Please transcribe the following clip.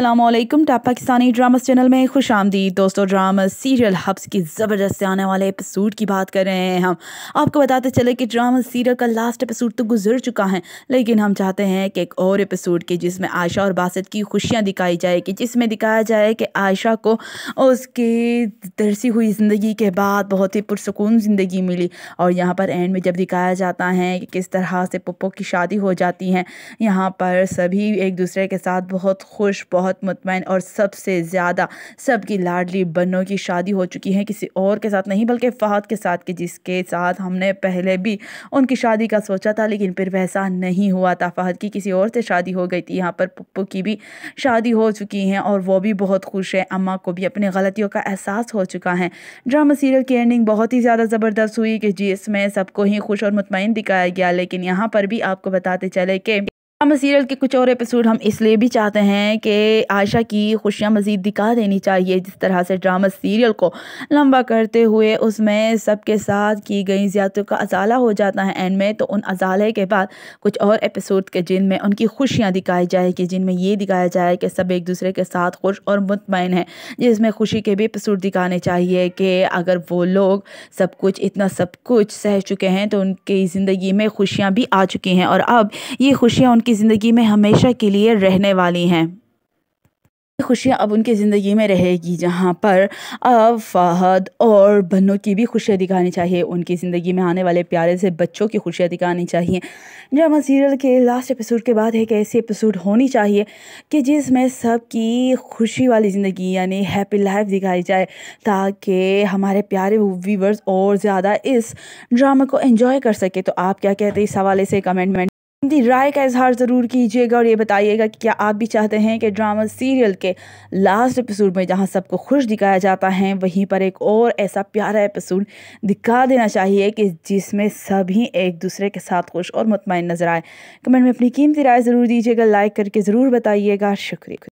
अल्लाम top Pakistani drama channel में खुश आमदी दोस्तों ड्रामा सीरियल हब्स की ज़बरदस्त आने वाले एपिसोड की बात कर रहे हैं हम आपको बताते चले कि ड्रामा सीरियल का लास्ट एपिसोड तो गुजर चुका है लेकिन हम चाहते हैं कि एक और एपिसोड के जिसमें आयशा और बासत की खुशियाँ दिखाई जाए कि जिसमें दिखाया जाए कि आयशा को उसकी दरसी हुई ज़िंदगी के बाद बहुत ही पुरसकून ज़िंदगी मिली और यहाँ पर एंड में जब दिखाया जाता है कि किस तरह से पप्पो की शादी हो जाती है यहाँ पर सभी एक दूसरे के साथ बहुत खुश बहुत बहुत मुतमिन और सबसे ज़्यादा सबकी लाडली बनों की शादी हो चुकी है किसी और के साथ नहीं बल्कि फ़हद के साथ के जिसके साथ हमने पहले भी उनकी शादी का सोचा था लेकिन फिर वैसा नहीं हुआ था फ़हद की किसी और से शादी हो गई थी यहाँ पर पप्पू की भी शादी हो चुकी हैं और वो भी बहुत खुश हैं अम्मा को भी अपनी गलतियों का एहसास हो चुका है ड्रामा सीरियल की एंडिंग बहुत ही ज़्यादा ज़बरदस्त हुई कि जिसमें सबको ही खुश और मुतमिन दिखाया गया लेकिन यहाँ पर भी आपको बताते चले कि हम सीरियल के कुछ और एपिसोड हम इसलिए भी चाहते हैं कि आयशा की खुशियाँ मज़ीद दिखा देनी चाहिए जिस तरह से ड्रामा सीरियल को लंबा करते हुए उसमें सबके साथ की गई ज़्यादतों का अजाला हो जाता है एंड में तो उन अजाले के बाद कुछ और एपिसोड के जिनमें उनकी खुशियाँ दिखाई जाए कि जिनमें ये दिखाया जाए कि सब एक दूसरे के साथ खुश और मुतमिन है जिसमें खुशी के भी एपिसोड दिखाने चाहिए कि अगर वो लोग सब कुछ इतना सब कुछ सह चुके हैं तो उनकी ज़िंदगी में खुशियाँ भी आ चुकी हैं और अब ये खुशियाँ उनकी ज़िंदगी में हमेशा के लिए रहने वाली हैं खुशियाँ अब उनकी ज़िंदगी में रहेगी जहाँ पर अब फ़हद और बन्नों की भी खुशियाँ दिखानी चाहिए उनकी ज़िंदगी में आने वाले प्यारे से बच्चों की खुशियाँ दिखानी चाहिए ड्रामा सीरियल के लास्ट एपिसोड के बाद एक ऐसी एपिसोड होनी चाहिए कि जिसमें सबकी खुशी वाली ज़िंदगी यानी हैप्पी लाइफ दिखाई जाए ताकि हमारे प्यारे व्यूवर्स और ज़्यादा इस ड्रामा को एंजॉय कर सके तो आप क्या कहते हैं इस हवाले से कमेंट अपनी राय का इजहार ज़रूर कीजिएगा और ये बताइएगा कि क्या आप भी चाहते हैं कि ड्रामा सीरियल के लास्ट एपिसोड में जहाँ सबको खुश दिखाया जाता है वहीं पर एक और ऐसा प्यारा एपिसोड दिखा देना चाहिए कि जिसमें सभी एक दूसरे के साथ खुश और मुतमिन नज़र आए कमेंट में अपनी कीमती राय ज़रूर दीजिएगा लाइक करके ज़रूर बताइएगा शुक्रिया